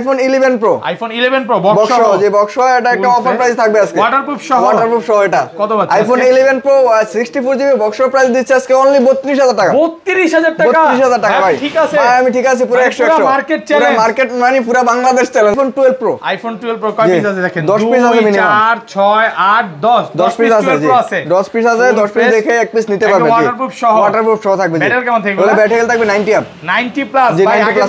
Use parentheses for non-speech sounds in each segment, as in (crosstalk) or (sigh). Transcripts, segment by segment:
IPhone 11 pro iPhone 11 pro box সহ যে box সহ এটা একটা অফার প্রাইস থাকবে আজকে ওয়াটারপ্রুফ সহ ওয়াটারপ্রুফ সহ এটা কত বাজে আইফোন 11 প্রো 64 জিবি বক্স সহ প্রাইস দিচ্ছে আজকে অনলি 32000 টাকা 32000 টাকা 32000 টাকা হ্যাঁ, ভাই ঠিক আছে ভাই আমি ঠিক আছে পুরো 100 100 মার্কেট চ্যালেঞ্জ পুরো মার্কেট মানে পুরো মানে Bangladesh challenge iPhone 12 pro iPhone 12 pro কয় পিস আছে দেখেন 10 পিস আছে মিনিমাম 4 6 8 10 10 পিস আছে 10 পিস আছে 10 পিস দেখে এক পিস নিতে পারবে ওয়াটারপ্রুফ সহ ওয়াটারপ্রুফ সহ থাকবে ব্যাটারি কেমন থাকবে ব্যাটারি থাকবে 90 আপ 90 প্লাস ভাই আগে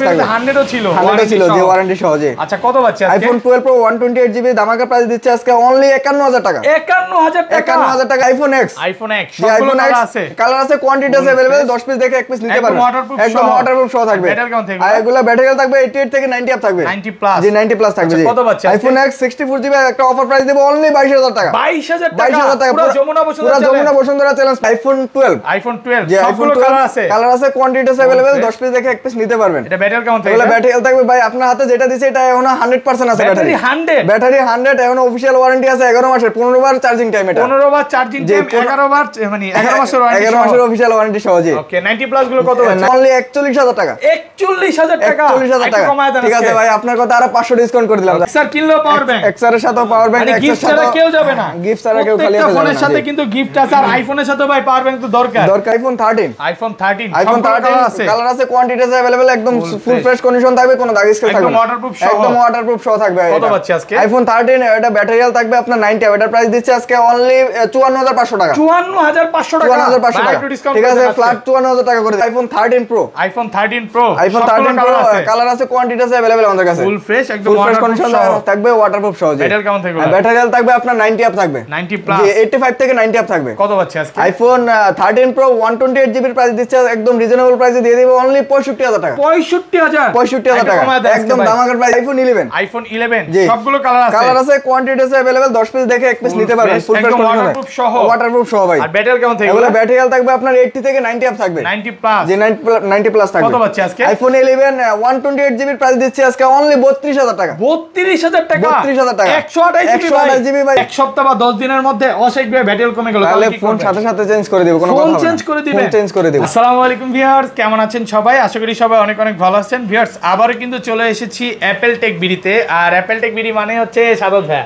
100 ও ছিল 100 ছিল যে ওয়ারেন্টি সহজে আচ্ছা কত পাচ্ছি আইফোন 12 প্রো 128 জিবি দামাকা প্রাইস দিচ্ছে আজকে অনলি 51000 টাকা 51000 টাকা 51000 টাকা iPhone X iPhone X iPhone X আছে কালার আছে কোয়ান্টিটি আছে अवेलेबल 10 পিস দেখে এক পিস নিতে পারবেন একদম ওয়াটারপ্রুফ সহ থাকবে ব্যাটারি কেমন থাকবে আর এগুলো ব্যাটারি থাকবে 88 থেকে 90 আপ থাকবে 90 প্লাস জি 90 প্লাস থাকবে আচ্ছা, কত পাচ্ছি আইফোন এক্স 64 জিবি একটা অফার প্রাইস দেব অনলি 22000 টাকা 22000 টাকা 22000 টাকা পুরো যমুনা বসুন্ধরা পুরো Jamuna Bashundhara challenge iPhone 12 iPhone 12 জি আইফোন কালার আছে কালার আছে কোয়ান্টিটি আছে अवेलेबल 10 পিস দেখে এক পিস নিতে পারবেন এটা ব্যাটারি কেমন থাকবে এগুলো ব্যাটারি থাকবে ভাই আপনার হাতে যেটা দিছে এটা এখনো 100% আছে ব্যাটারি 100 ব্যাটারি 100 এখনো অফিশিয়াল ওয়ারেন্টি আছে 11 মাসের 15 বার চার্জিং টাইম এটা 15 বার চার্জিং টাইম 11 বার মানে 11 মাসের ওয়ারেন্টি মাসের অফিশিয়াল ওয়ারেন্টি সহজে ওকে 90 প্লাস গুলো কত আছে অনলি 41000 টাকা 41000 টাকা 41000 টাকা ঠিক আছে ভাই আপনার কথা আরো 500 ডিসকাউন্ট করে দিলাম স্যার কিনলো পাওয়ার ব্যাংক এক্সআর সাথে পাওয়ার ব্যাংক গিফট ছাড়া কেউ যাবে না গিফট ছাড়া কেউ খালি যাবে ফোনের সাথে কিন্তু গিফট আছে আর আইফোনের সাথে ভাই পাওয়ার ব্যাংক তো দরকার দরকার iPhone thirteen iPhone thirteen iPhone 13 colour আছে কোয়ান্টিটি আছে अवेलेबल একদম ফুল ফ্রেশ কন্ডিশন থাকবে কোনো দাগ স্কেল থাকবে একদম অর্ডার ওয়াটারপ্রুফ সহ একদম ওয়াটারপ্রুফ সহ থাকবে কত পাচ্ছি আজকে আইফোন 13 এটা ব্যাটারিয়াল থাকবে আপনার 90 এটা প্রাইস দিচ্ছে আজকে অনলি 54500 টাকা 54500 টাকা 54500 টাকা ঠিক আছে ফ্ল্যাট 54000 টাকা করে iPhone 13 pro iPhone 13 pro iPhone 13 pro colour আছে কোয়ান্টিটি আছে अवेलेबल আমাদের কাছে ফুল ফ্রেশ একদম থাকবে ওয়াটারপ্রুফ সহ কেমন থাকবে ব্যাটারিয়াল থাকবে আপনার 90 আপ থাকবে 90 প্লাস 85 থেকে 90 আপ থাকবে কত পাচ্ছি আজকে আইফোন 13 প্রো 128 জিবি প্রাইস দিচ্ছে একদম রিজনেবল প্রাইসে দিয়ে দেব অনলি 65000 টাকা 65000 65000 টাকা একদম মার্কেট প্রাইস আইফোন 11 আইফোন 11 সবগুলো কালার আছে কালার আছে কোয়ান্টিটি আছে अवेलेबल 10 পিস দেখে পিস নিতে পারবেন ফুল ওয়াটারপ্রুফ সহ ওয়াটারপ্রুফ সহ ভাই আর ব্যাটারি কেমন থাকবে ব্যাটারি থাকবে আপনার 80 থেকে 90 আপ থাকবে 90 প্লাস যে 90 প্লাস থাকবে কত আজকে আইফোন 11 প্রাইস দিচ্ছি আজকে অনলি 32000 টাকা 32000 টাকা 32000 টাকা ভাই এক সপ্তাহ বা 10 দিনের মধ্যে অসাইডভাবে ব্যাটারি কমে গেল তাহলে ফোন সাথে সাথে চেঞ্জ করে দেব কোনো কথা ফোন চেঞ্জ করে দিবেন চেঞ্জ করে দেব আসসালামু আলাইকুম ভিউয়ার্স কেমন আছেন সবাই আশা করি সবাই অনেক অনেক ভালো আছেন ভিউয়ার্স আবারো কিন্তু চলে এসেছি অ্যাপেল টেক বিড়িতে আর অ্যাপেল টেক বিড়ি মানে হচ্ছে সাদত ভাইয়া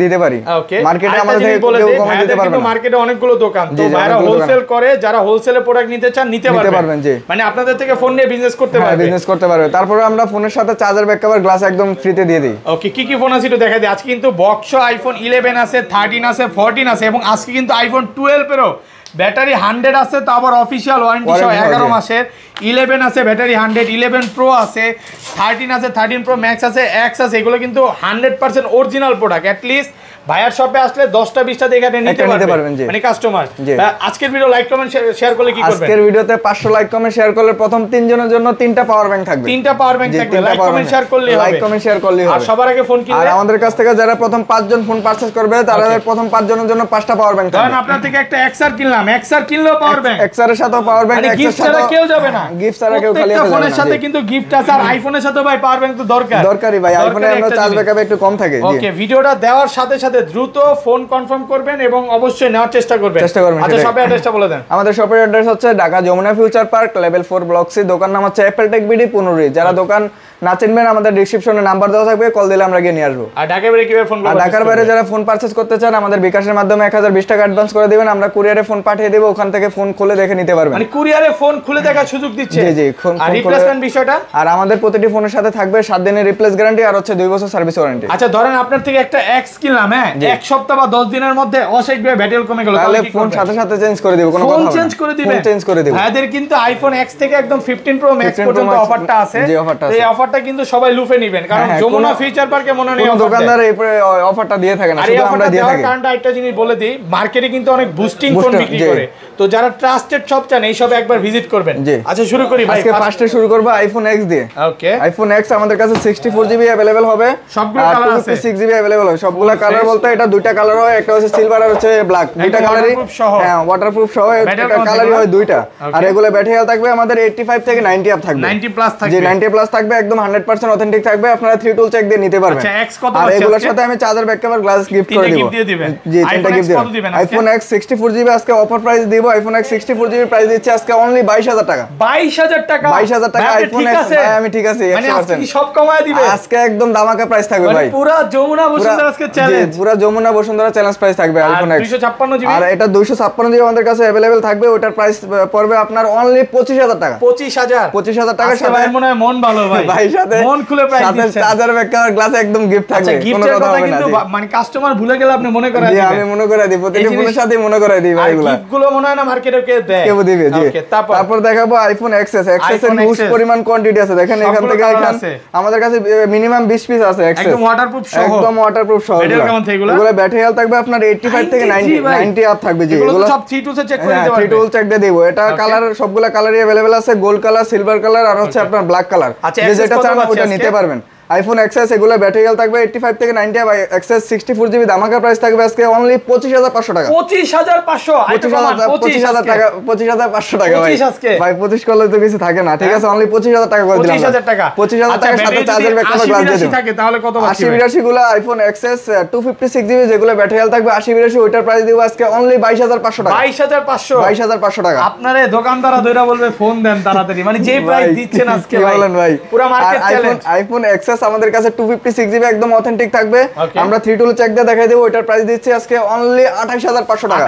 দিতে পারি মার্কেটে আমাদের থেকে বলে দেই কমে হ্যাঁ, দিতে পারবে মার্কেটে অনেকগুলো দোকান তো ভাইরা হোলসেল করে যারা হোলসেলে প্রোডাক্ট নিতে চান নিতে পারবেন জি মানে আপনাদের থেকে ফোন নিয়ে বিজনেস করতে হ্যাঁ, পারবে বিজনেস করতে পারবে তারপরে আমরা ফোনের সাথে চার্জার ব্যাক কভার গ্লাস একদম ফ্রি তে দিয়ে দেই ওকে কি কি ফোন আছে একটু দেখাই দেই আজকে কিন্তু বক্স আইফোন 11 আছে 13 আছে 14 আছে এবং আজকে কিন্তু আইফোন 12 এরও ব্যাটারি হান্ড্রেড আছে তো আবার অফিসিয়াল ওয়ারেন্টি সহ এগারো মাসের ইলেভেন আছে ব্যাটারি হান্ড্রেড ইলেভেন প্রো আছে থার্টিন আছে থার্টিন প্রো ম্যাক্স আছে এক্স আছে এগুলো কিন্তু hundred percent original product at least ভাইয়ার শপে আসলে দশটা বিশটা দেখে নিতে পারবেন মানে কাস্টমার আজকের ভিডিও লাইক কমেন্ট শেয়ার করলে কি করবেন আজকের ভিডিওতে 500 লাইক কমেন্ট শেয়ার করলে প্রথম তিনজনের জন্য তিনটা পাওয়ার ব্যাংক থাকবে তিনটা পাওয়ার ব্যাংক থাকবে লাইক কমেন্ট শেয়ার করলে হবে লাইক কমেন্ট শেয়ার করলে হবে আর সবার আগে ফোন কিনলে আর আমাদের কাছ থেকে যারা প্রথম পাঁচজন ফোন পারচেজ করবে তারা প্রথম পাঁচজনের জন্য পাঁচটা পাওয়ার ব্যাংক থাকবে কারণ আপনার থেকে একটা এক্সআর কিনলাম দাম এক্সআর পাওয়ার ব্যাংক সাথে পাওয়ার ব্যাংক গিফট ছাড়া কেউ যাবে না গিফট হ্যাঁ, ছাড়া কেউ খালি সাথে কিন্তু গিফট আছে আর আইফোনের সাথে ভাই পাওয়ার ব্যাংক তো দরকার দরকারই ভাই আইফোনে আমরা চার্জ ব্যাকআপ একটু কম থাকে ওকে ভিডিওটা দেওয়ার সাথে সাথে দ্রুত ফোন কনফার্ম করবেন এবং অবশ্যই নেওয়ার চেষ্টা করবেন চেষ্টা করবেন আচ্ছা শপের অ্যাড্রেসটা বলে দেন আমাদের শপের অ্যাড্রেস হচ্ছে Dhaka Jamuna future park level 4 block C দোকান নাম হচ্ছে অ্যাপেল টেক বিডি 15 যারা আচ্ছা। দোকান না চিনবেন আমাদের ডিসক্রিপশনে নাম্বার দেওয়া থাকবে কল দিলে আমরা গিয়ে নিয়ে আসবো আর ঢাকার বাইরে কিভাবে ফোন করবেন ঢাকার বাইরে যারা ফোন পারচেজ করতে চান আমাদের বিকাশের মাধ্যমে 1020 টাকা অ্যাডভান্স করে দিবেন আমরা কুরিয়ারে ফোন পাঠিয়ে দেব ওখান থেকে ফোন খুলে দেখে নিতে পারবেন মানে কুরিয়ারে ফোন খুলে দেখার সুযোগ দিচ্ছে জি জি ফোন আর রিপ্লেসমেন্ট বিষয়টা আর আমাদের প্রতিটি ফোনের সাথে থাকবে 7 দিনের রিপ্লেস গ্যারান্টি আর হচ্ছে 2 বছর সার্ভিস ওয়ারেন্টি আচ্ছা ধরেন আপনার থেকে একটা এক্স কিনলাম হ্যাঁ এক সপ্তাহ বা 10 দিনের মধ্যে অসেকভাবে ব্যাটারি কমে গেল তাহলে ফোন সাথে সাথে চেঞ্জ করে দেবো কোনো ফোন চেঞ্জ করে দিবেন চেঞ্জ করে দিব ভাইদের কিন্তু আইফোন এক্স থেকে একদম 15 প্রো ম্যাক্স পর্যন্ত অফারটা আছে জি অফারটা এই অফার অফারটা কিন্তু সবাই লুফে নেবেন কারণ হ্যাঁ, হ্যাঁ, যমুনা ফিউচার পার্কে মনে নেই দোকানদার এই অফারটা দিয়ে থাকে না শুধু আমরা দিয়ে থাকি কারণটা একটা জিনিস বলে দিই মার্কেটে কিন্তু অনেক বুস্টিং ফোন বিক্রি করে তো যারা ট্রাস্টেড শপ চান এই সব একবার ভিজিট করবেন আচ্ছা শুরু করি ভাই আজকে ফারস্টে শুরু করব আইফোন এক্স দিয়ে ওকে আইফোন এক্স আমাদের কাছে 64 জিবি अवेलेबल হবে সবগুলো কালার আছে 6 জিবি अवेलेबल হবে সবগুলো কালার বলতে এটা দুইটা কালার হয় একটা হচ্ছে সিলভার আর হচ্ছে ব্ল্যাক দুইটা কালারই হ্যাঁ ওয়াটারপ্রুফ সহ এটা কালারই হয় দুইটা আর এগুলো ব্যাটারি হেলথ থাকবে আমাদের 85 থেকে 90 আপ থাকবে 90 প্লাস থাকবে যে 90 প্লাস থাকবে একদম হান্ড্রেড পার্সেন্ট অথেন্টিক থাকবে আপনারা থ্রি টুল চেক দিয়ে নিতে পারবেন আচ্ছা, আর এগুলোর সাথে আমি charger back cover glass gift করে দিব তিনটা গিফট দেবেন iPhone X sixty four GB আজকে অফার প্রাইস দিব iPhone X sixty four GB price দিচ্ছে আজকে অনলি বাইশ হাজার টাকা বাইশ হাজার টাকা বাইশ হাজার টাকা আইফোন এক্স আমি ঠিক আছে মানে সব কমায় দিবে আজকে একদম দামাকা প্রাইস থাকবে মানে ভাই পুরো যমুনা বসুন্ধরা আজকে চ্যালেঞ্জ পুরো যমুনা বসুন্ধরা চ্যালেঞ্জ প্রাইস থাকবে আইফোন এক্স আর এটা দুইশো ছাপ্পান্ন জিবি আমাদের কাছে অ্যাভেলেবেল থাকবে ওটার প্রাইস পড়বে আপনার অনলি পঁচিশ হাজার টাকা পঁচিশ হাজার পঁচিশ হাজার টাকার সাথে মনে হয় মন ভালো ভাই ভাই সাথে মন খুলে প্রাইস সাথে চার্জার কভার একদম গিফট আচ্ছা, থাকবে কোনো কথা হবে না মানে কাস্টমার ভুলে গেলে আপনি মনে করায় দিবেন আমি মনে করায় দিই প্রতিটি ফোনের সাথে মনে করায় দিই মনে হয় না মার্কেটে কে দেয় কেউ দিবে জি তারপর দেখাবো আইফোন এক্সএস এক্সএস এর পরিমাণ কোয়ান্টিটি আছে দেখেন এখান থেকে এখান আমাদের কাছে মিনিমাম 20 পিস আছে এক্সএস একদম ওয়াটারপ্রুফ সহ একদম ওয়াটারপ্রুফ সহ এটা কেমন থেকে ব্যাটারি হেলথ থাকবে আপনার 85 থেকে 90 90 আপ থাকবে জি এগুলো সব টুলস চেক করে হ্যাঁ, দিতে পারবেন টুল চেক দিয়ে এটা কালার সবগুলা কালারই अवेलेबल আছে গোল্ড কালার সিলভার কালার আর হচ্ছে আপনার ব্ল্যাক কালার আচ্ছা যেটা চান ওটা নিতে পারবেন আইফোন এক্সএস এগুলো ব্যাটারি হেলথ থাকবে ফাইভ থেকে নাইনটি আর এক্সএস ফোর জিবি দামাকা প্রাইস থাকবে আজকে অনলি পাঁচশো টাকা 25500 25500 টাকা 25500 টাকা ভাই 25 আজকে ভাই পঁচিশ করলে তো বেশি থাকে না ঠিক আছে অনলি হ্যাঁ। হাজার টাকা করে দিলাম 25000 টাকা হাজার টাকা আচ্ছা, সাথে চার্জার ব্যাকআপ থাকে তাহলে কত বাকি 80 গুলো আইফোন এক্সএস সিক্স জিবি যেগুলো ব্যাটারি হেলথ থাকবে আশি বিরাশি ওইটার প্রাইস দিব আজকে অনলি পাঁচশো টাকা হাজার পাঁচশো টাকা আপনারে দোকানদাররা দইরা বলবে ফোন দেন তাড়াতাড়ি মানে যে প্রাইস দিচ্ছেন আজকে ভাই পুরো মার্কেট চ্যালেঞ্জ আইফোন এক্সএস আমাদের কাছে টু একদম অথেন্টিক থাকবে আমরা থ্রি টুল চেক দিয়ে দেখাই দেবো ওইটার প্রাইস দিচ্ছি আজকে অনলি আঠাইশ টাকা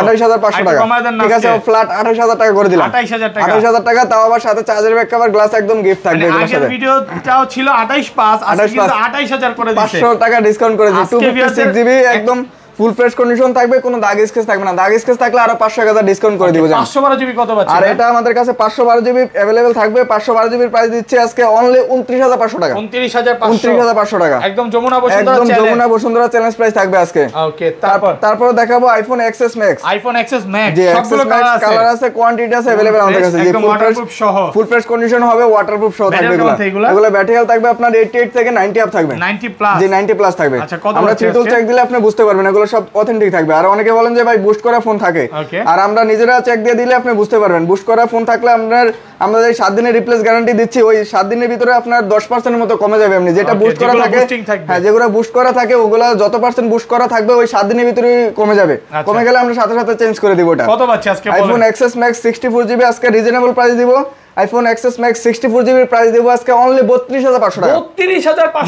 আঠাইশ হাজার টাকা ঠিক আছে ফ্ল্যাট আঠাইশ হাজার টাকা করে দিলাম আঠাইশ হাজার টাকা আঠাইশ টাকা তাও আবার সাথে চার্জার ব্যাক কভার গ্লাস একদম গিফট থাকবে ভিডিও মানে ভিডিওটাও ছিল আঠাইশ পাঁচ আঠাইশ হাজার করে দিচ্ছে পাঁচশো টাকা ডিসকাউন্ট করে দিচ্ছি টু ফিফটি সিক্স একদম ফুল ফ্রেশ কন্ডিশন থাকবে কোনো দাগ স্কেচ থাকবে না দাগ স্কেচ থাকলে আরো পাঁচশো টাকা ডিসকাউন্ট করে দিব পাঁচশো বারো জিবি কত পাচ্ছি আর এটা আমাদের কাছে পাঁচশো বারো জিবি অ্যাভেলেবেল থাকবে পাঁচশো বারো জিবির প্রাইস দিচ্ছে আজকে অনলি উনত্রিশ হাজার পাঁচশো টাকা উনত্রিশ হাজার উনত্রিশ হাজার পাঁচশো টাকা একদম যমুনা বসুন্ধরা একদম যমুনা বসুন্ধরা চ্যালেঞ্জ প্রাইস থাকবে আজকে ওকে তারপর তারপর দেখাবো iPhone XS max iPhone XS max সবগুলো কালার আছে কালার আছে কোয়ান্টিটি আছে অ্যাভেলেবেল আমাদের কাছে একদম ওয়াটারপ্রুফ সহ ফুল ফ্রেশ কন্ডিশন হবে ওয়াটারপ্রুফ সহ থাকবে এগুলো এগুলো ব্যাটারি হেলথ থাকবে আপনার 88 থেকে 90 আপ থাকবে 90 প্লাস যে 90 প্লাস থাকবে আচ্ছা কত আমরা থ্রি টুল চেক দিলে আপনি বুঝতে পারবেন এগুলো এগুলো সব অথেন্টিক থাকবে আর অনেকে বলেন যে ভাই বুস্ট করা ফোন থাকে আর আমরা নিজেরা চেক দিয়ে দিলে আপনি বুঝতে পারবেন বুস্ট করা ফোন থাকলে আপনার আমরা এই সাত দিনের রিপ্লেস গ্যারান্টি দিচ্ছি ওই সাত দিনের ভিতরে আপনার দশ পার্সেন্টের মতো কমে যাবে আপনি যেটা বুস্ট করা থাকে হ্যাঁ যেগুলো বুস্ট করা থাকে ওগুলো যত পার্সেন্ট বুস্ট করা থাকবে ওই সাত দিনের ভিতরে কমে যাবে আচ্ছা। কমে গেলে আমরা সাথে সাথে চেঞ্জ করে দিব ওটা iPhone XS max sixty four GB আজকে রিজনেবল প্রাইস দিব iPhone XS max sixty four জিবির প্রাইস দেবো আজকে অনলি বত্রিশ টাকা বত্রিশ টাকা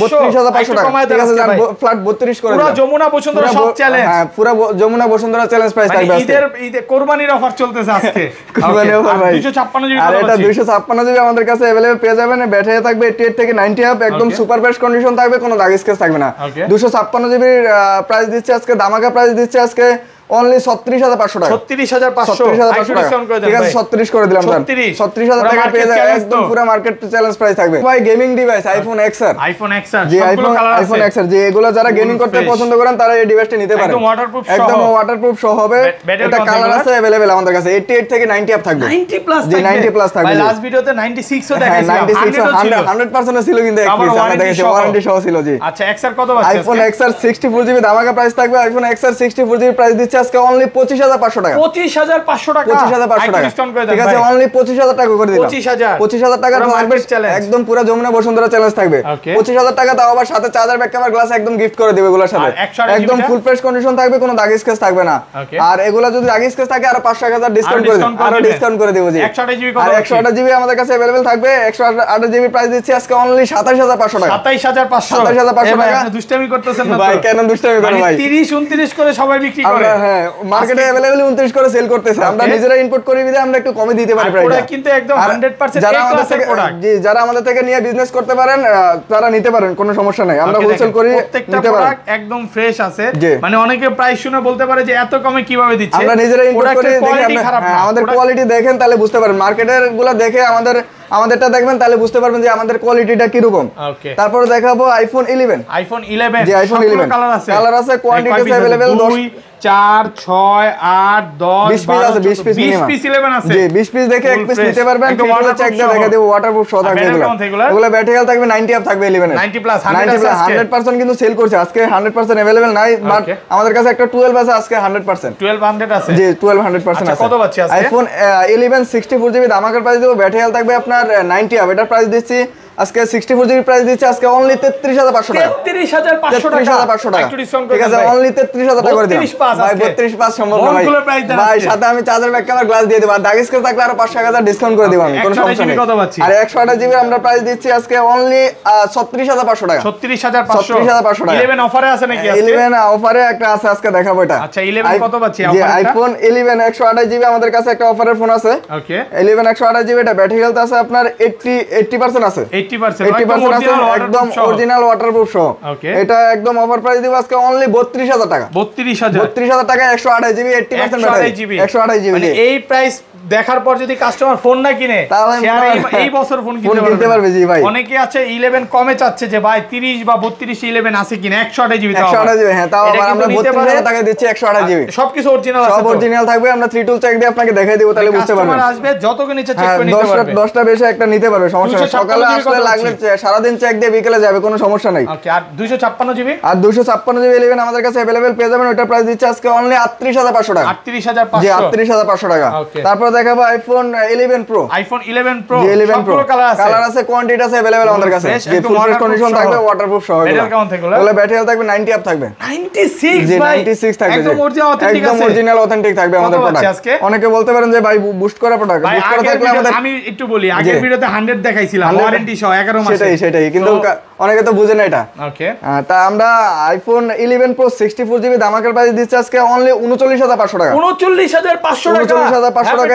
ঠিক আছে ফ্ল্যাট করে পুরো যমুনা বসুন্ধরা সব চ্যালেঞ্জ হ্যাঁ পুরো যমুনা বসুন্ধরা চ্যালেঞ্জ প্রাইস থাকবে ঈদের অফার চলতেছে আজকে অফার (laughs) ভাই আর এটা দুশো ছাপ্পান্ন আমাদের কাছে অ্যাভেলেবল পেয়ে যাবেন ব্যাটারি থাকবে এইটি এইট থেকে নাইনটি আপ একদম সুপার বেস্ট কন্ডিশন থাকবে কোনো দাগ স্কেচ থাকবে না দুশো ছাপ্পান্ন প্রাইস দিচ্ছে আজকে দামাকা প্রাইস দিচ্ছে আজকে অনলি 36500 টাকা 36500 ডিসকাউন্ট করে ঠিক আছে 36 করে দিলাম 36000 টাকা পেয়ে যাবেন একদম পুরো মার্কেট চ্যালেঞ্জ প্রাইস থাকবে ভাই gaming device iPhone XR iPhone XR যে আইফোন আইফোন এক্সআর যে এগুলো যারা গেমিং করতে পছন্দ করেন তারা এই ডিভাইসটা নিতে পারেন একদম ওয়াটারপ্রুফ একদম ওয়াটারপ্রুফ সহ হবে এটা কালার আছে अवेलेबल আমাদের কাছে 88 থেকে 90 আপ থাকবে 90 প্লাস যে 90 প্লাস থাকবে ভাই লাস্ট ভিডিওতে 96 ও হ্যাঁ, দেখাইছিলাম 96 100% ছিল কিন্তু ওয়ারেন্টি সহ ছিল জি আচ্ছা এক্সআর কত আছে আইফোন এক্সআর 64 জিবি দামাকা প্রাইস থাকবে আইফোন এক্সআর 64 জিবি প্রাইস দিচ্ছে দিচ্ছে আজকে অনলি পঁচিশ হাজার পাঁচশো টাকা পঁচিশ হাজার পাঁচশো টাকা পঁচিশ হাজার পাঁচশো টাকা ঠিক আছে অনলি পঁচিশ হাজার টাকা করে দিলাম পঁচিশ হাজার পঁচিশ হাজার টাকা একদম পুরো যমুনা বসুন্ধরা চ্যালেঞ্জ থাকবে পঁচিশ হাজার টাকা তাও আবার সাথে চার্জার ব্যাগ কাভার গ্লাস একদম গিফট করে দেবে এগুলোর সাথে একদম ফুল ফ্রেশ কন্ডিশন থাকবে কোনো দাগ স্কেচ থাকবে না আর এগুলো যদি দাগ স্কেচ থাকে আর পাঁচশো হাজার ডিসকাউন্ট করে আরো ডিসকাউন্ট করে দেবো জি আর একশো আঠাশ জিবি আমাদের কাছে অ্যাভেলেবেল থাকবে একশো আঠাশ জিবি প্রাইস দিচ্ছি আজকে অনলি সাতাশ হাজার পাঁচশো টাকা সাতাইশ হাজার পাঁচশো সাতাইশ হাজার পাঁচশো টাকা দুষ্টামি করতেছেন ভাই কেন দুষ্টামি করেন মানে ভাই তিরিশ উনত্রিশ করে সবাই বিক্রি করে হ্যাঁ, আমাদের কোয়ালিটি মানে হ্যাঁ, দেখেন তাহলে বুঝতে পারেন মার্কেটের গুলো দেখে আমাদের আমাদেরটা দেখবেন তাহলে বুঝতে পারবেন যে আমাদের কোয়ালিটিটা কি রকম তারপরে দেখাবো আইফোন 11 আইফোন 11 কালার আছে কালার আছে কোয়ান্টিটি চার ছয় আট দশ বিশ পিস আছে বিশ পিস পিস ইলেভেন আছে বিশ পিস দেখে এক পিস নিতে পারবেন দেখে দেবো ওয়াটার প্রুফ থাকবে ওগুলো থাকবে নাইনটি থাকবে eleven ninety plus hundred percent কিন্তু সেল করছে আজকে হান্ড্রেড পার্সেন্ট অ্যাভেলেবেল নাই বাট আমাদের কাছে একটা টুয়েলভ আছে আজকে হান্ড্রেড পার্সেন্ট টুয়েলভ হান্ড্রেড আছে জি টুয়েলভ হান্ড্রেড পার্সেন্ট আছে কত পাচ্ছি iPhone eleven sixty four GB দামাকের প্রাইস দেবো ব্যাটারিয়াল থাকবে আপনার নাইনটি আপ এটার প্রাইস দিচ্ছি আজকে 64 জিবি প্রাইস দিচ্ছে আজকে অনলি 33500 টাকা 33500 টাকা 33500 টাকা একটু ডিসকাউন্ট করে ঠিক আছে অনলি 33000 টাকা করে দিন ভাই 325 সম্ভব না ভাই ভাই সাথে আমি চার্জার ব্যাক ক্যামেরা গ্লাস দিয়ে দেব আর দাগিস করে থাকলে আরো 5000 ডিসকাউন্ট করে আচ্ছা, দেব আমি কোনো সমস্যা নেই আর 128 জিবি আমরা প্রাইস দিচ্ছি আজকে অনলি 36500 টাকা 36500 36500 টাকা 11 অফারে আছে নাকি আজকে 11 অফারে একটা আছে আজকে দেখাবো এটা আচ্ছা 11 কত পাচ্ছি অফারটা আইফোন 11 128 জিবি আমাদের কাছে একটা অফারের ফোন আছে ওকে 11 128 জিবি এটা ব্যাটারি হেলথ আছে আপনার 80 80% আছে একদম অরিজিনাল ওয়াটারপ্রুফ সহ এটা একদম অফার প্রাইস দিব আজকে অনলি 32000 টাকা 32000 32000 টাকা 128 জিবি 80 পার্সেন্ট ব্যাটারি জিবি এই প্রাইস দেখার পর যদি কাস্টমার ফোন না কিনে এই বছর ফোন কিনতে পারবে জি ভাই অনেকে আছে 11 কমে চাচ্ছে যে ভাই 30 বা 32 11 আছে কিনা 128 জিবি 128 হ্যাঁ তাও আমরা টাকা দিচ্ছি 128 জিবি সবকিছু আছে সব থাকবে আমরা থ্রি টুল চেক দিয়ে আপনাকে দেখাই দেব তাহলে বুঝতে পারবেন কাস্টমার আসবে নিচে চেক হ্যাঁ, করে নিতে পারবে বেশি একটা নিতে পারবে সমস্যা নেই সকালে আসলে লাগলে সারা দিন চেক দিয়ে বিকেলে যাবে কোনো সমস্যা নাই ওকে আর 256 জিবি আর 256 জিবি 11 আমাদের কাছে अवेलेबल পেয়ে যাবেন ওটা প্রাইস দিচ্ছে আজকে অনলি 38500 টাকা 38500 জি 38500 টাকা তারপর দেখাবো iPhone 11 pro iPhone 11 pro 11 pro colour আছে কালার আছে কোয়ান্টিটি আছে अवेलेबल আমাদের কাছে একদম কন্ডিশন থাকবে ওয়াটারপ্রুফ সহ ব্যাটারি কেমন থাকবে তাহলে ব্যাটারি থাকবে 90 আপ থাকবে 96 ভাই 96 থাকবে একদম অরিজিনাল অথেন্টিক থাকবে আমাদের প্রোডাক্ট অনেকে বলতে পারেন যে ভাই বুস্ট করা প্রোডাক্ট বুস্ট করা থাকলে আমাদের আমি একটু বলি আগের ভিডিওতে 100 দেখাইছিলাম ওয়ারেন্টি সহ 11 মাস সেটাই সেটাই কিন্তু অনেকে তো বুঝে না এটা ওকে তা আমরা আইফোন 11 প্রো 64 জিবি দামাকের প্রাইস দিচ্ছি আজকে অনলি 39500 টাকা 39500 টাকা 39500 হ্যাঁ, টাকা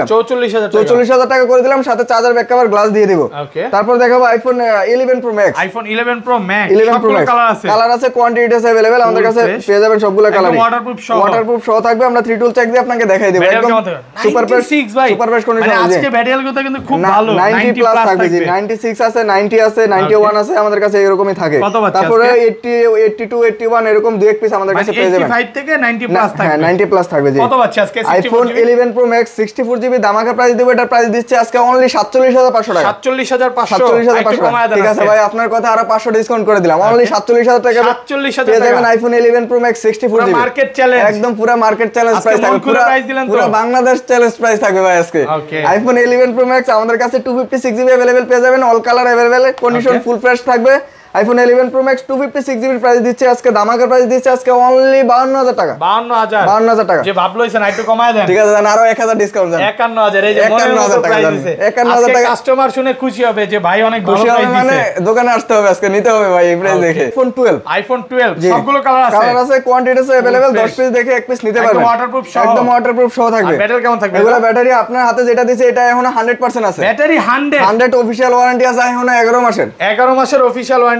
দিলাম চৌচল্লিশ হাজার টাকা করে দিলাম সাথে চার্জার ব্যাক কভার গ্লাস দিয়ে দিব তারপর দেখাবো iPhone eleven pro max iPhone eleven pro max eleven pro max colour আছে কালার কোয়ান্টিটি আছে অ্যাভেলেবেল আমাদের কাছে পেয়ে যাবেন সবগুলো কালার ওয়াটারপ্রুফ সহ ওয়াটারপ্রুফ সহ থাকবে আমরা থ্রি টুল চেক দিয়ে আপনাকে দেখাই দেব একদম সুপার প্রেস 6 ভাই সুপার প্রেস কন্ডিশন আছে আজকে ব্যাটারি কথা কিন্তু খুব ভালো 90 প্লাস থাকবে জি 96 আছে 90 আছে 91 আছে আমাদের কাছে এরকমই থাকে তারপরে 80 82 81 এরকম দুই এক পিস আমাদের মানে কাছে পেয়ে যাবেন 85 থেকে 90 প্লাস হ্যাঁ, থাকবে হ্যাঁ 90 প্লাস থাকবে জি কত পাচ্ছে আজকে iPhone 11 pro max 64 GB GB ধামাকা প্রাইস দেবো এটা প্রাইস দিচ্ছে আজকে অনলি 47500 হাজার পাঁচশো টাকা 47500 হাজার ঠিক আছে ভাই আপনার কথা আরো 500 ডিসকাউন্ট করে দিলাম অনলি আচ্ছা। 47000 টাকা 47000 টাকা যাবেন আইফোন 11 প্রো ম্যাক্স সিক্সটি পুরো মার্কেট চ্যালেঞ্জ একদম পুরো মার্কেট চ্যালেঞ্জ প্রাইস থাকবে পুরো প্রাইস দিলাম তো পুরো বাংলাদেশ চ্যালেঞ্জ প্রাইস থাকবে ভাই আজকে আইফোন 11 প্রো ম্যাক্স আমাদের কাছে 256 জিবি अवेलेबल পেয়ে যাবেন all colour available condition full fresh থাকবে iPhone eleven pro max two fifty six জিবির প্রাইস দিচ্ছে আজকে দামাকের প্রাইস দিচ্ছে আজকে অনলি বাউন্ন হাজার টাকা বাউন্ন হাজার বাউন্ন হাজার টাকা যে ভাবলো এসে একটু কমায় দেন ঠিক আছে দেন আরো এক হাজার ডিসকাউন্ট দেন একান্ন হাজার এই যে একান্ন হাজার টাকা একান্ন হাজার টাকা কাস্টমার শুনে খুশি হবে যে ভাই অনেক খুশি হবে মানে দোকানে আসতে হবে আজকে নিতে হবে ভাই এই প্রাইস দেখে আইফোন টুয়েলভ আইফোন টুয়েলভ সবগুলো কালার আছে কালার আছে কোয়ান্টিটি আছে অ্যাভেলেবেল দশ পিস দেখে এক পিস নিতে পারবেন ওয়াটারপ্রুফ সহ একদম ওয়াটারপ্রুফ সহ থাকবে ব্যাটারি কেমন থাকবে এগুলো ব্যাটারি আপনার হাতে যেটা দিছে এটা এখন হান্ড্রেড পার্সেন্ট আছে battery hundred hundred official warranty আছে এখন এগারো মাসের এগারো মাসের অফিসিয়াল ওয়ারেন্টি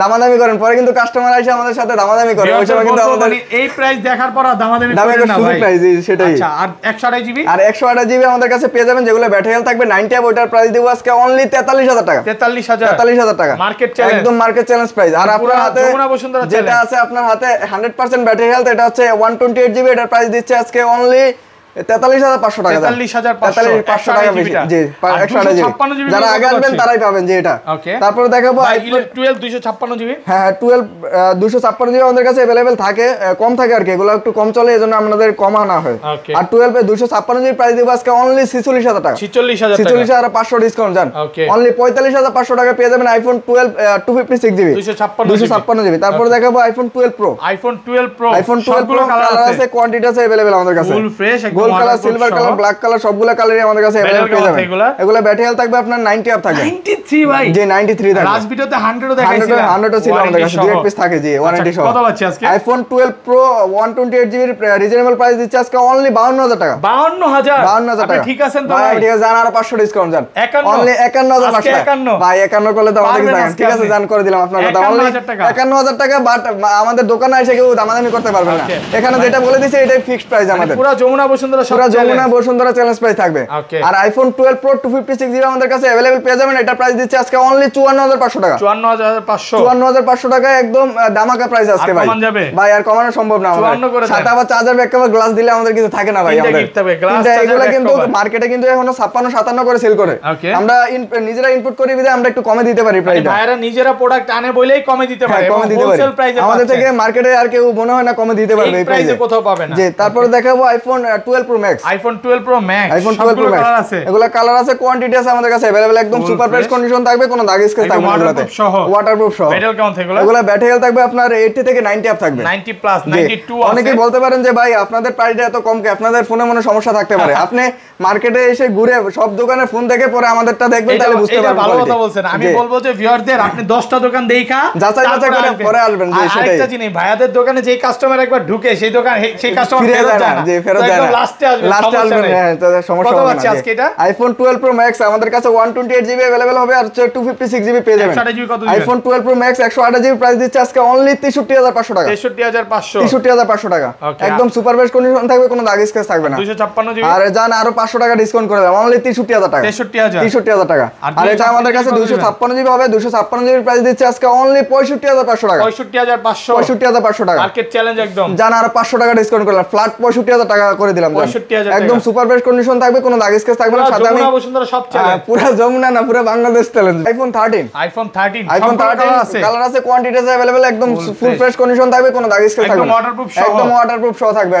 দামাদামি করেন পরে কিন্তু কাস্টমার আসে আমাদের সাথে দামাদামি করে ওই সময় কিন্তু আমাদের এই প্রাইস দেখার পর দামাদামি দামে না ভাই প্রাইস সেটাই আচ্ছা আর 128 জিবি আর 128 জিবি আমাদের কাছে পেয়ে যাবেন যেগুলো ব্যাটারি হেল থাকবে 90 অ্যাপ ওটার প্রাইস দেব আজকে অনলি 43000 টাকা 43000 43000 টাকা মার্কেট চ্যালেঞ্জ একদম মার্কেট চ্যালেঞ্জ প্রাইস আর আপনার হাতে যেটা আছে আপনার হাতে 100% ব্যাটারি হেলথ এটা হচ্ছে 128 জিবি এটার প্রাইস দিচ্ছে আজকে অনলি তেতাল্লিশ হাজার পাঁচশো টাকা পাবেন হ্যাঁ, হ্যাঁ, থাকে কম থাকে আর কি এগুলো একটু কম চলে এই আমাদের কম হয় আর টুয়েলভে দুশো ছাপ্পান্ন জিবি প্রাইস দিব আজকে অনলি ছিচল্লিশ হাজার টাকা ছিচল্লিশ হাজার পাঁচশো ডিসকাউন্ট যান অনলি পঁয়তাল্লিশ হাজার পাঁচশো টাকা পেয়ে যাবেন iPhone twelve two fifty six GB দুশো ছাপ্পান্ন জিবি তারপরে দেখাবো iPhone twelve pro iPhone twelve pro iPhone twelve pro colour আছে কোয়ান্টিটি আছে অ্যাভেলেবেল আমাদের কাছে full fresh gold colour silver colour black colour সবগুলা কালারই আমাদের কাছে अवेलेबल পেয়ে যাবেন এগুলো ব্যাটারি হেলথ থাকবে আপনার 90 আপ থাকবে 93 ভাই যে 93 থাকবে লাস্ট ভিডিওতে 100 ও দেখাইছিলাম 100 ও ছিল আমাদের কাছে দুই পিস থাকে জি ওয়ারেন্টি আচ্ছা, সহ কত পাচ্ছি আজকে iPhone 12 pro 128 GB reasonable price দিচ্ছে আজকে অনলি 52000 টাকা 52000 52000 টাকা ঠিক আছেন তো ভাই ঠিক আছে জান আর 500 ডিসকাউন্ট জান অনলি 51000 টাকা 51 ভাই 51 করলে তো আমাদের কাছে ঠিক আছে জান করে দিলাম আপনার কথা অনলি 51000 টাকা বাট আমাদের দোকানে এসে কেউ দামাদামি করতে পারবে না আচ্ছা। এখানে যেটা বলে দিয়েছে এটাই ফিক্সড প্রাইস মানে আমাদের পুরো যমুনা বসন্ত আইফোন আমাদের মার্কেটে কিন্তু করে সেল করে আমরা নিজেরা ইনপুট করি বিদে আমরা একটু কমে দিতে পারি নিজেরা প্রোডাক্ট হ্যাঁ, আমাদের থেকে মার্কেটে আর কেউ মনে হয় না কমে দিতে পারবে যে তারপরে দেখাবো আইফোন 12 ব্যাটারি থাকবে আপনার থেকে থাকবে অনেকেই বলতে পারেন যে ভাই আপনাদের প্রাইসটা এত কম কে আপনাদের ফোনে মনে সমস্যা থাকতে পারে (laughs) আপনি মার্কেটে এসে ঘুরে সব দোকানে ফোন দেখে পরে আমাদেরটা দেখবেন তাহলে বুঝতে পারবেন ভালো কথা বলছেন আমি বলবো যে ভিউয়ারদের আপনি 10টা দোকান দেখা যাচাই বাছাই করে পরে আসবেন যে সেটাই আরেকটা জিনিস ভাইয়াদের দোকানে যে কাস্টমার একবার ঢুকে সেই দোকান সেই কাস্টমার ফেরত যায় না যে ফেরত যায় না লাস্টে আসবে লাস্টে আসবে হ্যাঁ তাহলে সমস্যা হবে না আজকে এটা আইফোন 12 প্রো ম্যাক্স আমাদের কাছে 128GB अवेलेबल হবে আর 256GB পেয়ে যাবেন 128GB কত দিবেন iPhone 12 pro max 128GB price দিচ্ছে আজকে অনলি 63500 টাকা 63500 63500 টাকা একদম সুপার বেস্ট কন্ডিশন থাকবে কোনো দাগ স্ক্র্যাচ থাকবে না 256GB আর জান আরো 500 পাঁচশো টাকা ডিসকাউন্ট করে দেবো অনলি তেষট্টি হাজার টাকা তেষট্টি হাজার তেষট্টি হাজার টাকা আর এটা আমাদের কাছে দুশো ছাপ্পান্ন জিবি হবে দুশো ছাপ্পান্ন জিবির প্রাইস দিচ্ছে আজকে অনলি পঁয়ষট্টি হাজার পাঁচশো টাকা পঁয়ষট্টি হাজার পাঁচশো পঁয়ষট্টি হাজার পাঁচশো টাকা মার্কেট চ্যালেঞ্জ একদম জানা আর পাঁচশো টাকা ডিসকাউন্ট করলাম ফ্ল্যাট পঁয়ষট্টি হাজার টাকা করে দিলাম পঁয়ষট্টি হাজার একদম সুপার বেস্ট কন্ডিশন থাকবে কোনো দাগ কেস থাকবে না সাথে আমি পুরো জমুনা হ্যাঁ, না পুরো Bangladesh challenge iPhone thirteen iPhone thirteen iPhone thirteen আছে কালার আছে কোয়ান্টিটি আছে অ্যাভেলেবেল একদম ফুল ফ্রেশ কন্ডিশন থাকবে কোনো দাগ কেস থাকবে না একদম ওয়াটারপ্রুফ সহ একদম ওয়াটারপ্রুফ সহ থাকবে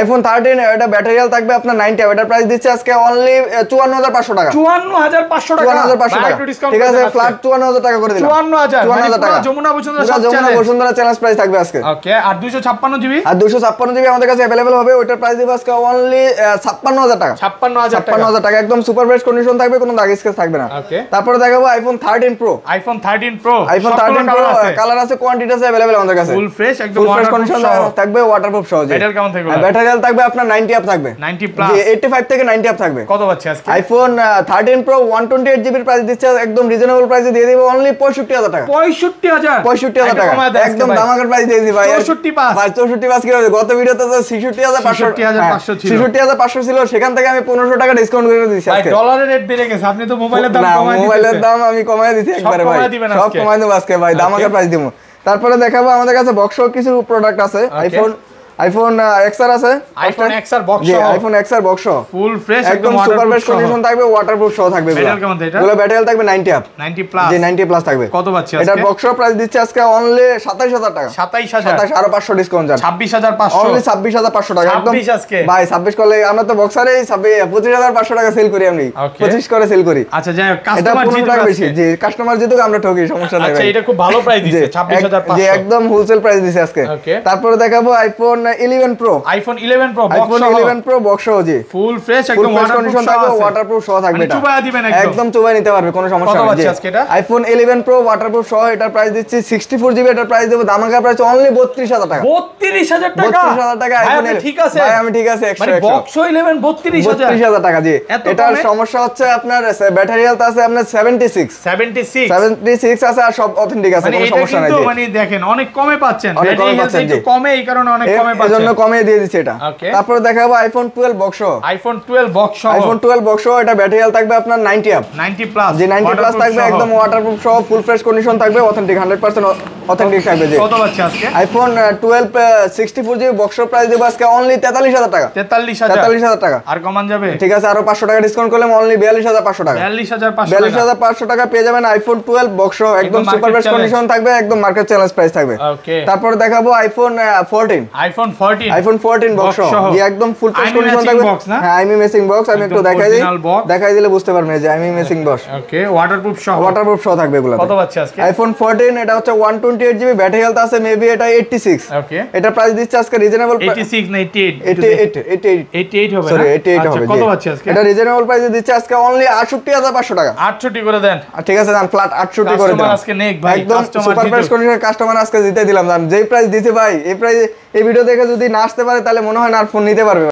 আইফোন থার্টিন এটা ব্যাটারিয়াল থাকবে আপনার নাইনটি এটার প্রাইস প্রাইস দিচ্ছে আজকে অনলি 54500 টাকা 54500 টাকা 54500 টাকা ঠিক আছে ফ্ল্যাট 54000 টাকা করে দিলাম 54000 54000 মানে টাকা যমুনা বসুন্ধরা যমুনা বসুন্ধরা চ্যালেঞ্জ প্রাইস থাকবে আজকে ওকে আর 256 জিবি আর 256 জিবি আমাদের কাছে अवेलेबल হবে ওটার প্রাইস দিব আজকে অনলি 56000 টাকা 56000 টাকা 56000 টাকা একদম সুপার বেস্ট কন্ডিশন থাকবে কোনো দাগ স্ক্র্যাচ থাকবে না ওকে তারপরে দেখাবো iPhone 13 pro iPhone 13 pro iPhone 13 pro colour আছে কোয়ান্টিটি আছে अवेलेबल আমাদের কাছে ফুল ফ্রেশ একদম ওয়াটারপ্রুফ থাকবে ওয়াটারপ্রুফ সহজে ব্যাটারি কেমন থাকবে ব্যাটারি থাকবে আপনার 90 আপ থাকবে 90 প্লাস 85 থেকে নাইনটি আপ থাকবে কত পাচ্ছি আজকে iPhone thirteen pro one twenty eight জিবির প্রাইস দিচ্ছে একদম রিজনেবল প্রাইসে দিয়ে দিব অনলি পঁয়ষট্টি হাজার টাকা পঁয়ষট্টি হাজার পঁয়ষট্টি হাজার টাকা একদম দামাকার প্রাইস দিয়ে দিই চৌষট্টি পাঁচ চৌষট্টি পাঁচ কিলো গত ভিডিওতে তো হাজার পাঁচশো 66500 হ্যাঁ, হাজার পাঁচশো ছিল সেখান থেকে আমি পনেরোশো টাকা ডিসকাউন্ট করে দিচ্ছি ভাই ডলারের রেট বেড়ে গেছে আপনি তো মোবাইলের দাম কমায় দিয়েছেন মোবাইলের দাম আমি কমাই দিয়েছি একবারে ভাই সব কমাই দেব আজকে ভাই দামাকার প্রাইস দিব তারপরে দেখাবো আমাদের কাছে বক্সও কিছু প্রোডাক্ট আছে আইফোন আইফোন এক্সআর আছে আইফোন এক্সআর বক্স সহ বক্স সহ একদম থাকবে ওয়াটারপ্রুফ সহ থাকবে ব্যাটারি কেমন এটা ব্যাটারি থাকবে 90 আপ 90 প্লাস 90 প্লাস থাকবে কত এটা বক্স সহ প্রাইস দিচ্ছে আজকে অনলি 27000 টাকা 27000 27 ডিসকাউন্ট যান 26500 অনলি 26500 টাকা একদম 26 আজকে ভাই 26 করলে আমরা তো বক্সারে 25500 টাকা সেল করি আমি 25 করে সেল করি আচ্ছা যাই কাস্টমার জিতুক বেশি যে কাস্টমার জিতুক আমরা ঠকি সমস্যা নাই আচ্ছা এটা খুব ভালো প্রাইস দিচ্ছে 26500 একদম হোলসেল প্রাইস দিচ্ছে আজকে তারপরে দেখাবো আইফোন মানে এটা সমস্যা হচ্ছে আপনার ব্যাটারি আছে আপনার সেভেন্টি সিক্স সেভেন্টি সিক্স আছে আর সব অথেন্টিক আছে মানে মানে দেখেন অনেক কমে পাচ্ছেন ব্যাটারি কমে এই কারণে অনেক কমে এজন্য দিয়ে এটা দেখাবো iPhone 12 box iPhone 12 box iPhone 12 box এটা ব্যাটারি হেলথ থাকবে আপনার 90 আপ 90 প্লাস যে 90 প্লাস থাকবে একদম ওয়াটারপ্রুফ সহ ফুল ফ্রেশ কন্ডিশন থাকবে অথেন্টিক 100% অথেন্টিক থাকবে যে কত আছে আজকে আইফোন 12 64 জিবি বক্স প্রাইস দেব আজকে অনলি 43000 টাকা 43000 43000 টাকা আর কমান যাবে ঠিক আছে আরো 500 টাকা ডিসকাউন্ট করলে অনলি 42500 টাকা 42500 42500 টাকা পেয়ে যাবেন আইফোন 12 বক্স একদম সুপার ফ্রেশ কন্ডিশন থাকবে একদম মার্কেট চ্যালেঞ্জ প্রাইস থাকবে ওকে তারপর দেখাবো iPhone 14 iPhone iPhone 14 iPhone 14 box সহ একদম ফুল প্যাক কন্ডিশন থাকবে হ্যাঁ আইমি মেসিং বক্স আমি একটু দেখাই দিই দেখাই দিলে বুঝতে পারবে যে IMEI matching box okay waterproof সহ ওয়াটারপ্রুফ সহ থাকবে এগুলো কত পাচ্ছে আজকে আইফোন 14 এটা হচ্ছে 128 জিবি ব্যাটারি হেলথ আছে মেবি এটা 86 ওকে এটা প্রাইস দিচ্ছে আজকে রিজনেবল 86 না 88 88 88 হবে সরি 88 আচ্ছা, হবে কত পাচ্ছে আজকে এটা রিজনেবল প্রাইসে দিচ্ছে আজকে অনলি 68500 টাকা 68 করে দেন ঠিক আছে দাম ফ্ল্যাট 68 করে দেন আজকে নেক ভাই একদম সুপার প্রাইস কন্ডিশন কাস্টমার আজকে জিতে দিলাম দাম যেই প্রাইস দিতে ভাই এই প্রাইস এই ভিডিওতে থেকে যদি না আসতে পারে তাহলে মনে হয় না আর ফোন নিতে পারবে